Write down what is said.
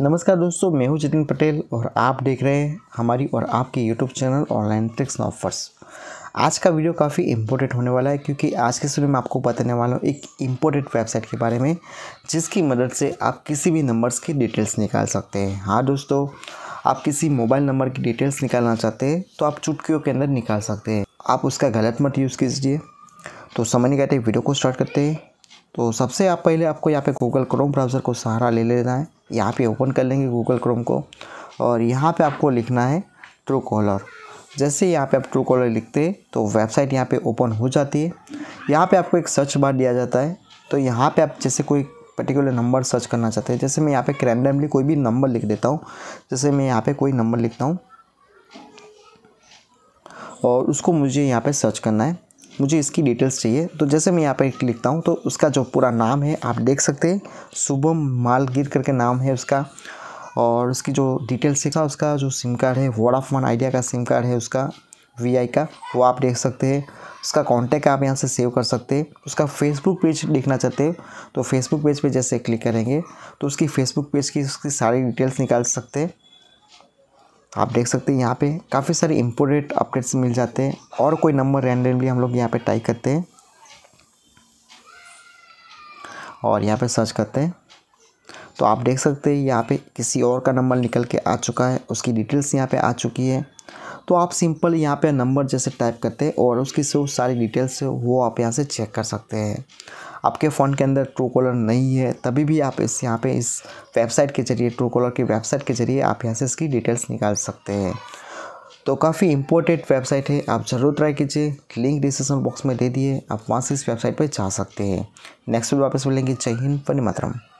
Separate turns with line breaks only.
नमस्कार दोस्तों मैं हूं जितिन पटेल और आप देख रहे हैं हमारी और आपके YouTube channel online tricks and offers आज का वीडियो काफ़ी इम्पोर्टेंट होने वाला है क्योंकि आज के समय में आपको बताने वाला हूँ एक इम्पोर्टेंट वेबसाइट के बारे में जिसकी मदद से आप किसी भी नंबर्स की डिटेल्स निकाल सकते हैं हाँ दोस्तों आप किसी मोबाइल नंबर की डिटेल्स निकालना चाहते हैं तो आप चुटकियों के अंदर निकाल सकते हैं आप उसका गलत मत यूज़ कीजिए तो समझ नहीं कहते वीडियो को स्टार्ट करते हैं तो सबसे आप पहले आपको यहाँ पे गूगल क्रोम ब्राउज़र को सहारा ले लेना है यहाँ पे ओपन कर लेंगे गूगल क्रोम को और यहाँ पे आपको लिखना है ट्रू कॉलर जैसे यहाँ पे आप ट्रू कॉलर लिखते हैं तो वेबसाइट यहाँ पे ओपन हो जाती है यहाँ पे आपको एक सर्च बार दिया जाता है तो यहाँ पे आप जैसे कोई पर्टिकुलर नंबर सर्च करना चाहते हैं जैसे मैं यहाँ पे रैंडमली कोई भी नंबर लिख देता हूँ जैसे मैं यहाँ पे कोई नंबर लिखता हूँ और उसको मुझे यहाँ पे सर्च करना है मुझे इसकी डिटेल्स चाहिए तो जैसे मैं यहाँ पर लिखता हूँ तो उसका जो पूरा नाम है आप देख सकते हैं शुभम मालगिर करके नाम है उसका और उसकी जो डिटेल्स है उसका जो सिम कार्ड है ऑफ वन आइडिया का सिम कार्ड है उसका वी का वो आप देख सकते हैं उसका कॉन्टैक्ट आप यहाँ से सेव कर सकते हैं उसका फेसबुक पेज देखना चाहते हैं तो फेसबुक पेज पे जैसे क्लिक करेंगे तो उसकी फेसबुक पेज की उसकी सारी डिटेल्स निकाल सकते हैं आप देख सकते हैं यहाँ पे काफ़ी सारे इम्पोर्टेड अपडेट्स मिल जाते हैं और कोई नंबर रैंडमली हम लोग यहाँ पे टाइप करते हैं और यहाँ पे सर्च करते हैं तो आप देख सकते हैं यहाँ पे किसी और का नंबर निकल के आ चुका है उसकी डिटेल्स यहाँ पे आ चुकी है तो आप सिंपल यहाँ पे नंबर जैसे टाइप करते हैं और उसकी सो सारी डिटेल्स वो आप यहाँ से चेक कर सकते हैं आपके फ़ोन के अंदर ट्रू कॉलर नहीं है तभी भी आप इस यहाँ पे इस वेबसाइट के जरिए ट्रू कॉलर की वेबसाइट के जरिए आप यहाँ से इसकी डिटेल्स निकाल सकते हैं तो काफ़ी इंपॉर्टेंट वेबसाइट है आप ज़रूर ट्राई कीजिए लिंक डिस्क्रिप्शन बॉक्स में दे दिए आप वहाँ से इस वेबसाइट पर जा सकते हैं नेक्स्ट वीडियो वापस मिलेंगे जय हिंद वनी मातरम